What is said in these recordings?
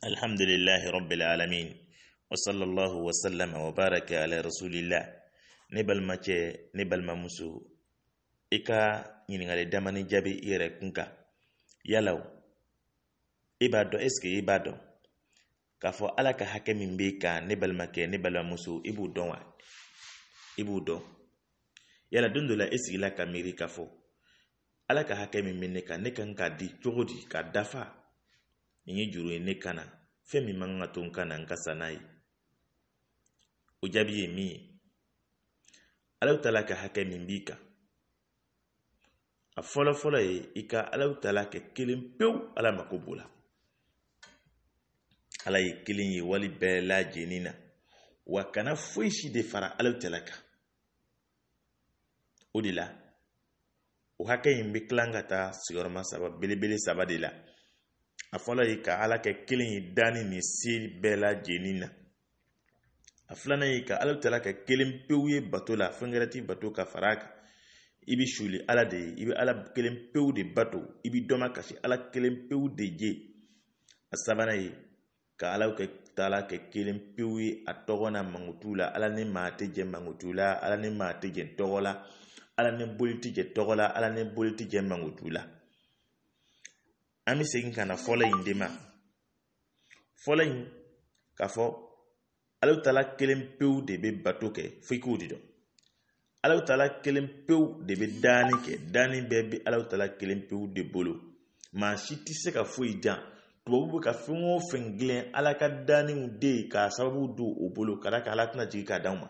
Alhamdulillahi rabbil alamin wa sallallahu wa sallama wa baraka ala rasulillah ne balmacɛ ne balimamuso i ka ɲininkali damani jaabi i yɛrɛ kun kan yala i b'a dɔn est ce que i b'a dɔn k'a fɔ ala ka balimakɛ ne balimamuso i b'o dɔn wa i b'o dɔn yala don dɔ la e sigila ka miiri k'a fɔ ala ka hakɛ min bɛ ne kan ne kan k'a di cogo k'a dafa nin ye juru ne kana fɛn min man kan ka to n kana n ka sa n'a ye o jaabi ye min ye alahu taala ka hakɛ min b'i kan a fɔlɔ ye i ka alahu kɛ kelen pewu ala mako b'o la ala ye kelen ye wali bɛɛ lajenin na wa kana foyi si de fara alahu taala kan o de la o hakɛ in bɛ kilan ka taa sigiyɔrɔma saba belebele saba de la a fɔlɔ ye ka ala kɛ kelen ye da ni nin se bɛɛ lajɛlen na a filanan ye ka ala tala ka kelen pewu ye bato la fɛn wɛrɛ tɛ bato ka fara a kan i bɛ suli ala de ye i bɛ ala kelen pewu de bato i bɛ dɔma kasi ala kelen pewu de ye a sabanan ye ka ala kɛ taala kɛ kelen pewu ye a tɔgɔ na mankutu la ala ni maa tɛ jɛ mankutu la ala ni maa tɛ jɛ tɔgɔ la ala ni boli tɛ jɛ tɔgɔ la ala ni boli tɛ jɛ mankutu la. an bɛ segin ka na fɔlɔ in de ma fɔlɔ in k'a fɔ alawutala kelen pewu de bɛ bato kɛ fo i k'o de dɔn alawutala kelen pewu de bɛ daani kɛ daani bɛɛ bɛ alawutala kelen pewu de bolo maa si tɛ se ka foyi jan tubabu bɛ ka fɛn o fɛn dilan ala ka daaniw de ye k'a sababu don o bolo ka d'a kan ala tɛna jigin k'a d'anw ma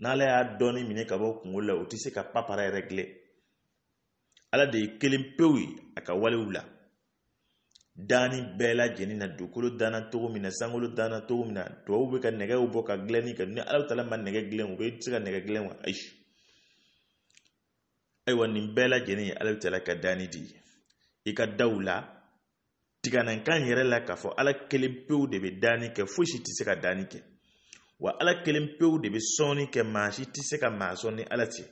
n'ala y'a dɔɔnin minɛ ka bɔ kunkolo la o tɛ se ka papara yɛrɛ e dilan. ala de ye kelen pewu ye a ka walew la danni bɛɛ lajɛlen na dugukolo danna cogo min na sankolo danna cogo min na tubabuw bɛ ka nɛgɛw bɔ ka gilanni kɛ ni ala taala ma nɛgɛ gilan u bɛ se ka nɛgɛ gilan wa ayi ayiwa nin bɛɛ lajɛlen ala taala ka danni di i ka daw la tiganakan yɛrɛ la k'a fɔ ala kelen pewu de bɛ danni kɛ fosi tɛ se ka danni kɛ wa ala kelen pewu de bɛ sɔnni kɛ maa si tɛ se ka maa sɔn ala tɛ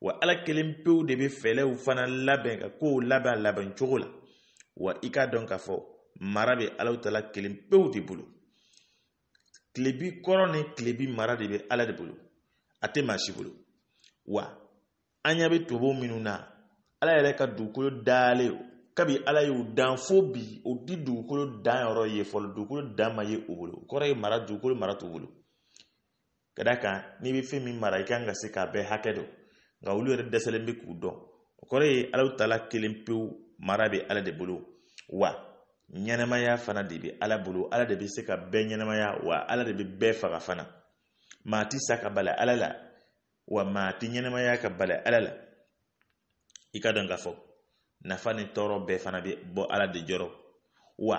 wa ala kelen pewu de bɛ fɛlɛw fana labɛn ka kow labɛn a labɛn cogo la wa i k'a dɔn k'a fɔ mara bɛ alaw ta la kelen pewu de bolo tilebi kɔrɔ ni tilebi mara de bɛ ala de bolo a tɛ maa si bolo wa an ɲɛ bɛ tubabu minnu na ala yɛrɛ ka dugukolo dalen kabi ala y'o dan fo bi o di dugukolo dan yɔrɔ ye fɔlɔ dugukolo dan ma ye o bolo o kɔrɔ ye mara dugukolo mara t'o bolo ka d'a kan n'i bɛ fɛn min mara i kan ka se k'a bɛɛ hakɛ dɔn nga olu yɛrɛ dɛsɛlen bɛ k'u dɔn o kɔrɔ ye alaw taala kelen pewu mara bɛ ala de bolo wa ɲɛnɛmaya fana de bɛ ala bolo ala de bɛ se ka bɛɛ ɲɛnɛmaya wa ala de bɛ bɛɛ faga fana maa ti sa ka bala ala la wa maa ti ɲɛnɛmaya ka bala ala la i ka dɔn k'a fɔ nafa ni tɔɔrɔ bɛɛ fana bɛ bɔ ala de jɔrɔ wa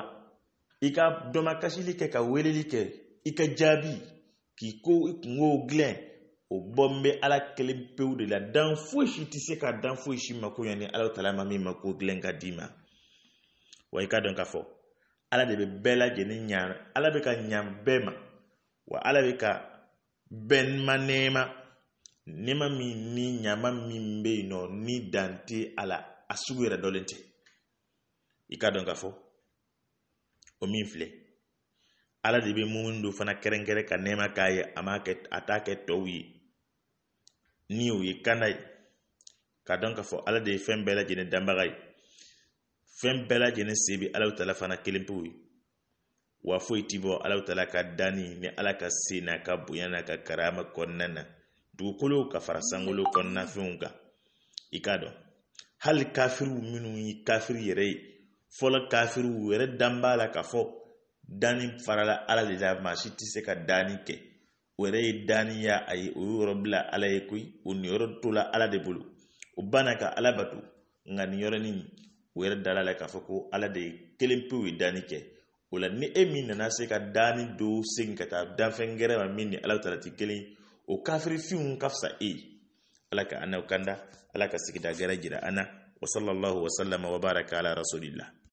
i ka dɔmakasili kɛ ka weleli kɛ i ka jaabi k'i ko i kungow gilɛn o bɔ n bɛ ala kelen pewu de la dan foyi tɛ se ka dan foyi mako ɲɛ ni ala tala ma min ma ko dilan ka d'i ma wa i ka dɔn k'a fɔ ala de bɛ bɛɛ lajɛlen ɲa ala bɛ ka ɲa bɛɛ ma wa ala bɛ ka bɛn ma nema nɛɛma min ni ɲama min bɛ yen nɔ ni dan tɛ a la a sugu yɛrɛ dɔlen tɛ i ka dɔn k'a fɔ o min filɛ ala de bɛ mun don fana kɛrɛnkɛrɛn ka nɛɛma k'a ye a m'a kɛ a t'a kɛ tɔw ye ni o ye kanda ye k'a dɔn k'a fɔ ala de ye fɛn bɛɛ lajɛlen danbaga ye fɛn bɛɛ lajɛlen se bɛ alaw tala fana kelen pewu ye wa foyi ti bɔ alaw tala ka danni ni ala ka se n'a ka bonya n'a ka karama kɔnɔna na dugukolo ka fara sankolo kɔnɔna fɛnw kan i k'a dɔn hali kafiriw minnu ye kafiri yɛrɛ ye fɔlɔ kafiriw yɛrɛ dan b'a la ka fɔ dani farala ala de la maa tɛ se ka danni kɛ o yɛrɛ ye danni ya a ye o yɔrɔ bila ala ye koyi o niyɔrɔ to ala de bolo o banna ka ala bato nka nin o yɛrɛ dala la k'a fɔ ko ala de ye kelen pewu ye danni kɛ o la ni e min nana se ka danni do segin ka taa danfɛn gɛrɛ ma min ni ala ta tɛ kelen o kafirifinw ka fisa e ye ala ka an kanda ala ka sigida gɛrɛ jira an na wa sallallahu wa sallama wa baraka ala rasulillah